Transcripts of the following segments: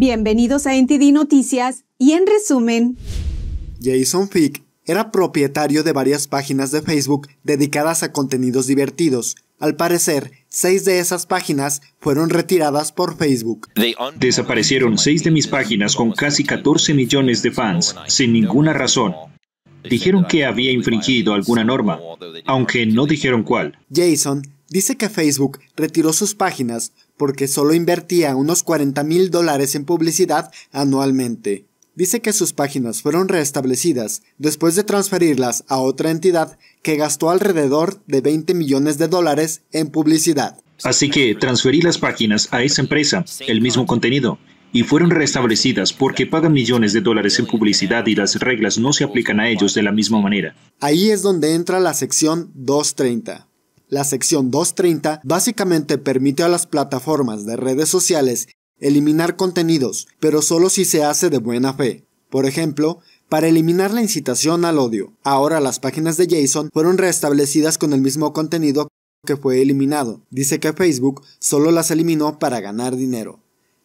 Bienvenidos a NTD Noticias y en resumen. Jason Fick era propietario de varias páginas de Facebook dedicadas a contenidos divertidos. Al parecer, seis de esas páginas fueron retiradas por Facebook. Desaparecieron seis de mis páginas con casi 14 millones de fans, sin ninguna razón. Dijeron que había infringido alguna norma, aunque no dijeron cuál. Jason dice que Facebook retiró sus páginas porque solo invertía unos 40 mil dólares en publicidad anualmente. Dice que sus páginas fueron restablecidas después de transferirlas a otra entidad que gastó alrededor de 20 millones de dólares en publicidad. Así que transferí las páginas a esa empresa, el mismo contenido, y fueron restablecidas porque pagan millones de dólares en publicidad y las reglas no se aplican a ellos de la misma manera. Ahí es donde entra la sección 230. La sección 230 básicamente permite a las plataformas de redes sociales eliminar contenidos, pero solo si se hace de buena fe. Por ejemplo, para eliminar la incitación al odio. Ahora las páginas de Jason fueron restablecidas con el mismo contenido que fue eliminado. Dice que Facebook solo las eliminó para ganar dinero.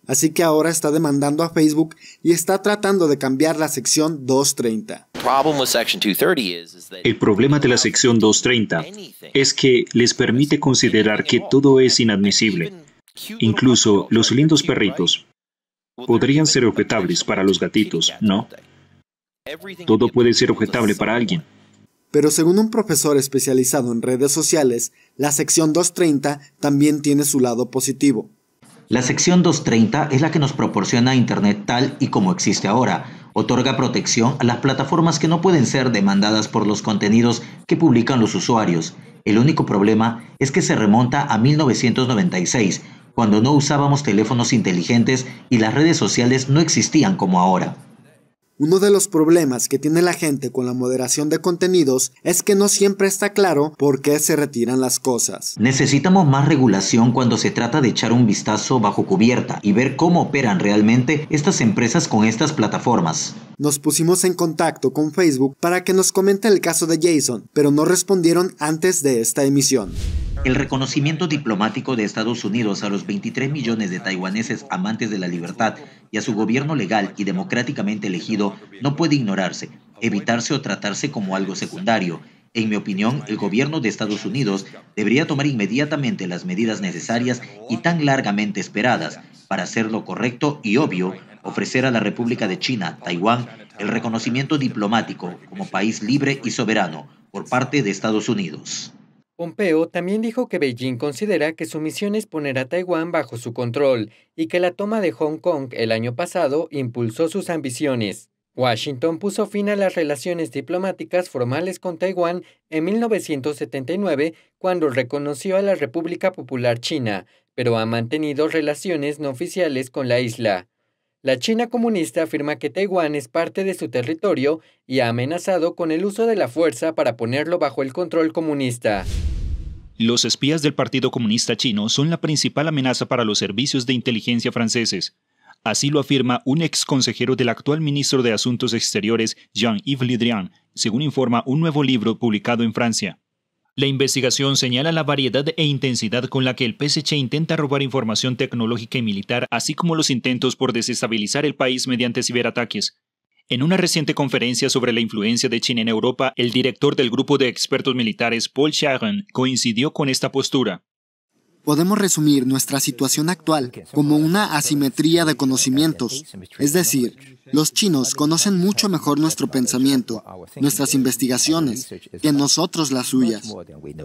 Así que ahora está demandando a Facebook y está tratando de cambiar la sección 230. El problema de la sección 230 es que les permite considerar que todo es inadmisible. Incluso los lindos perritos podrían ser objetables para los gatitos, ¿no? Todo puede ser objetable para alguien. Pero según un profesor especializado en redes sociales, la sección 230 también tiene su lado positivo. La sección 230 es la que nos proporciona Internet tal y como existe ahora, otorga protección a las plataformas que no pueden ser demandadas por los contenidos que publican los usuarios. El único problema es que se remonta a 1996, cuando no usábamos teléfonos inteligentes y las redes sociales no existían como ahora. Uno de los problemas que tiene la gente con la moderación de contenidos es que no siempre está claro por qué se retiran las cosas. Necesitamos más regulación cuando se trata de echar un vistazo bajo cubierta y ver cómo operan realmente estas empresas con estas plataformas. Nos pusimos en contacto con Facebook para que nos comente el caso de Jason, pero no respondieron antes de esta emisión. El reconocimiento diplomático de Estados Unidos a los 23 millones de taiwaneses amantes de la libertad y a su gobierno legal y democráticamente elegido no puede ignorarse, evitarse o tratarse como algo secundario. En mi opinión, el gobierno de Estados Unidos debería tomar inmediatamente las medidas necesarias y tan largamente esperadas para hacer lo correcto y obvio, ofrecer a la República de China, Taiwán, el reconocimiento diplomático como país libre y soberano por parte de Estados Unidos. Pompeo también dijo que Beijing considera que su misión es poner a Taiwán bajo su control y que la toma de Hong Kong el año pasado impulsó sus ambiciones. Washington puso fin a las relaciones diplomáticas formales con Taiwán en 1979 cuando reconoció a la República Popular China, pero ha mantenido relaciones no oficiales con la isla. La China comunista afirma que Taiwán es parte de su territorio y ha amenazado con el uso de la fuerza para ponerlo bajo el control comunista. Los espías del Partido Comunista Chino son la principal amenaza para los servicios de inteligencia franceses. Así lo afirma un ex consejero del actual ministro de Asuntos Exteriores, Jean-Yves Le según informa un nuevo libro publicado en Francia. La investigación señala la variedad e intensidad con la que el PSC intenta robar información tecnológica y militar, así como los intentos por desestabilizar el país mediante ciberataques. En una reciente conferencia sobre la influencia de China en Europa, el director del grupo de expertos militares, Paul Sharon, coincidió con esta postura podemos resumir nuestra situación actual como una asimetría de conocimientos. Es decir, los chinos conocen mucho mejor nuestro pensamiento, nuestras investigaciones, que nosotros las suyas.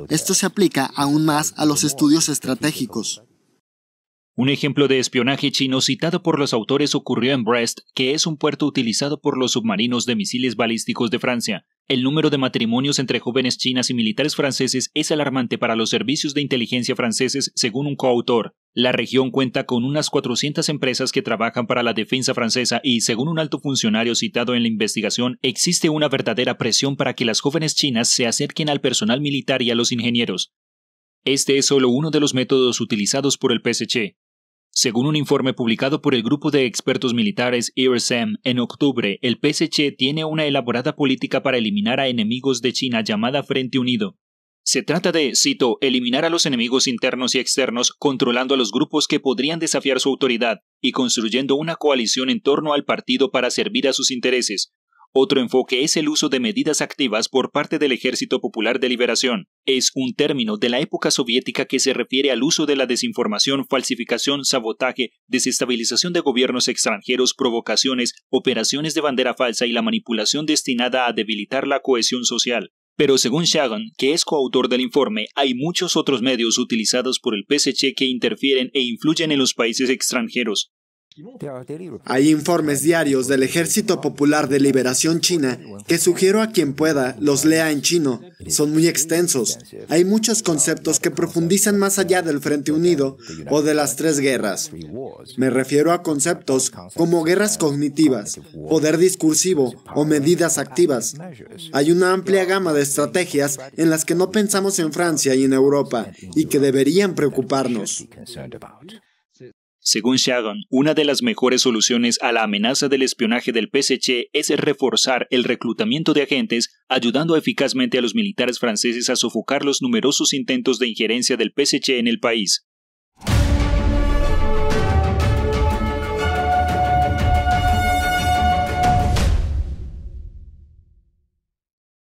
Esto se aplica aún más a los estudios estratégicos. Un ejemplo de espionaje chino citado por los autores ocurrió en Brest, que es un puerto utilizado por los submarinos de misiles balísticos de Francia. El número de matrimonios entre jóvenes chinas y militares franceses es alarmante para los servicios de inteligencia franceses, según un coautor. La región cuenta con unas 400 empresas que trabajan para la defensa francesa y, según un alto funcionario citado en la investigación, existe una verdadera presión para que las jóvenes chinas se acerquen al personal militar y a los ingenieros. Este es solo uno de los métodos utilizados por el PSC, según un informe publicado por el grupo de expertos militares IRSEM en octubre, el PSC tiene una elaborada política para eliminar a enemigos de China llamada Frente Unido. Se trata de, cito, eliminar a los enemigos internos y externos, controlando a los grupos que podrían desafiar su autoridad y construyendo una coalición en torno al partido para servir a sus intereses, otro enfoque es el uso de medidas activas por parte del Ejército Popular de Liberación. Es un término de la época soviética que se refiere al uso de la desinformación, falsificación, sabotaje, desestabilización de gobiernos extranjeros, provocaciones, operaciones de bandera falsa y la manipulación destinada a debilitar la cohesión social. Pero según Shagan, que es coautor del informe, hay muchos otros medios utilizados por el PSC que interfieren e influyen en los países extranjeros. Hay informes diarios del Ejército Popular de Liberación China que sugiero a quien pueda los lea en chino. Son muy extensos. Hay muchos conceptos que profundizan más allá del Frente Unido o de las tres guerras. Me refiero a conceptos como guerras cognitivas, poder discursivo o medidas activas. Hay una amplia gama de estrategias en las que no pensamos en Francia y en Europa y que deberían preocuparnos. Según Shagan, una de las mejores soluciones a la amenaza del espionaje del PSC es reforzar el reclutamiento de agentes, ayudando eficazmente a los militares franceses a sofocar los numerosos intentos de injerencia del PSC en el país.